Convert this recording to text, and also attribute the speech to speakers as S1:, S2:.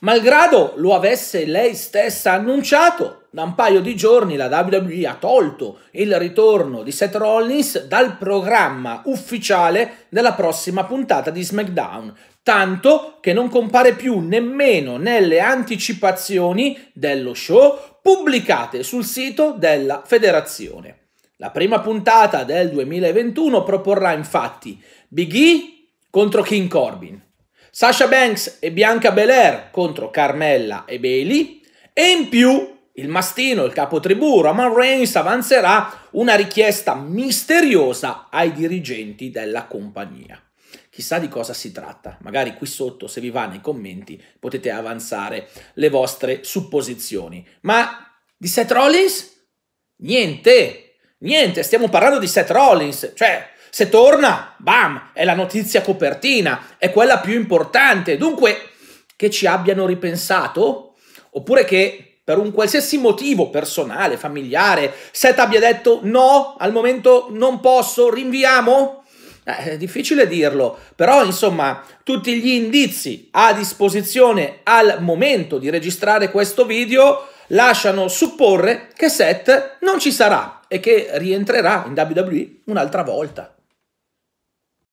S1: Malgrado lo avesse lei stessa annunciato, da un paio di giorni la WWE ha tolto il ritorno di Seth Rollins dal programma ufficiale della prossima puntata di SmackDown, tanto che non compare più nemmeno nelle anticipazioni dello show pubblicate sul sito della federazione. La prima puntata del 2021 proporrà infatti Big E contro King Corbin, Sasha Banks e Bianca Belair contro Carmella e Bailey e in più il mastino, il capotribù Roman Reigns avanzerà una richiesta misteriosa ai dirigenti della compagnia. Chissà di cosa si tratta, magari qui sotto se vi va nei commenti potete avanzare le vostre supposizioni. Ma di Seth Rollins? Niente, niente, stiamo parlando di Seth Rollins, cioè se torna, bam, è la notizia copertina, è quella più importante. Dunque, che ci abbiano ripensato, oppure che per un qualsiasi motivo personale, familiare, Seth abbia detto no, al momento non posso, rinviamo? Eh, è difficile dirlo, però insomma tutti gli indizi a disposizione al momento di registrare questo video lasciano supporre che Seth non ci sarà e che rientrerà in WWE un'altra volta.